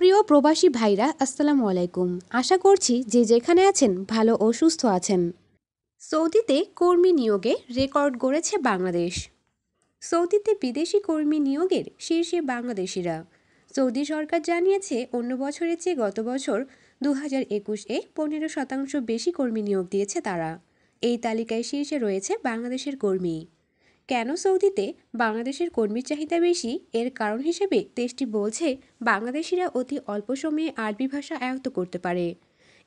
প্রিয় প্রবাসী ভাইরা আসসালামু আলাইকুম আশা করছি যে যেখানে আছেন ভালো ও সুস্থ আছেন সৌদিতে কর্মী নিয়োগে রেকর্ড গড়েছে বাংলাদেশ সৌদিতে বিদেশি কর্মী নিয়োগের শীর্ষে বাংলাদেশিরা সৌদি সরকার জানিয়েছে অন্য বছরের চেয়ে গত বছর দু হাজার একুশে পনেরো শতাংশ বেশি কর্মী নিয়োগ দিয়েছে তারা এই তালিকায় শীর্ষে রয়েছে বাংলাদেশের কর্মী কেন সৌদিতে বাংলাদেশের কর্মীর চাহিদা বেশি এর কারণ হিসেবে দেশটি বলছে বাংলাদেশিরা অতি অল্প সময়ে আরবি ভাষা আয়ত্ত করতে পারে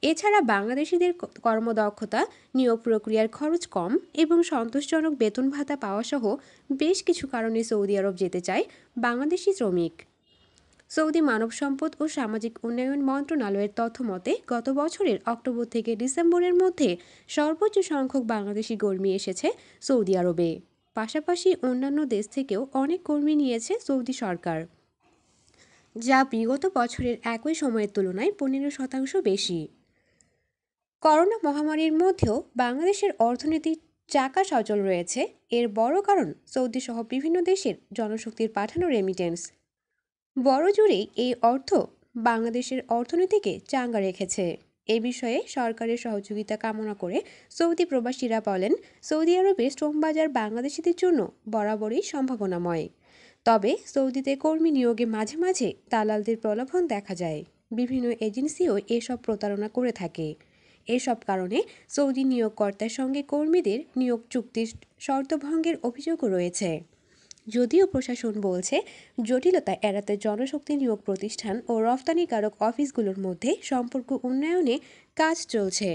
এছাড়া বাংলাদেশিদের কর্মদক্ষতা নিয়োগ প্রক্রিয়ার খরচ কম এবং সন্তোষজনক বেতন ভাতা পাওয়াসহ বেশ কিছু কারণে সৌদি আরব যেতে চায় বাংলাদেশি শ্রমিক সৌদি মানব সম্পদ ও সামাজিক উন্নয়ন মন্ত্রণালয়ের তথ্য মতে গত বছরের অক্টোবর থেকে ডিসেম্বরের মধ্যে সর্বোচ্চ সংখ্যক বাংলাদেশি কর্মী এসেছে সৌদি আরবে পাশাপাশি অন্যান্য দেশ থেকেও অনেক কর্মী নিয়েছে সৌদি সরকার যা বিগত বছরের একই সময়ের তুলনায় পনেরো শতাংশ বেশি করোনা মহামারীর মধ্যেও বাংলাদেশের অর্থনীতির চাকা সচল রয়েছে এর বড় কারণ সৌদি সহ বিভিন্ন দেশের জনশক্তির পাঠানো রেমিটেন্স বড় জুড়েই এই অর্থ বাংলাদেশের অর্থনীতিকে চাঙ্গা রেখেছে এ বিষয়ে সরকারের সহযোগিতা কামনা করে সৌদি প্রবাসীরা বলেন সৌদি আরবে শ্রম বাজার বাংলাদেশিদের জন্য বরাবরই সম্ভাবনাময় তবে সৌদিতে কর্মী নিয়োগে মাঝে মাঝে দালালদের প্রলোভন দেখা যায় বিভিন্ন এজেন্সিও এসব প্রতারণা করে থাকে এসব কারণে সৌদি নিয়োগকর্তার সঙ্গে কর্মীদের নিয়োগ চুক্তির শর্তভঙ্গের অভিযোগও রয়েছে যদিও প্রশাসন বলছে জটিলতা এড়াতে জনশক্তি নিয়োগ প্রতিষ্ঠান ও রফতানিকারক অফিসগুলোর মধ্যে সম্পর্ক উন্নয়নে কাজ চলছে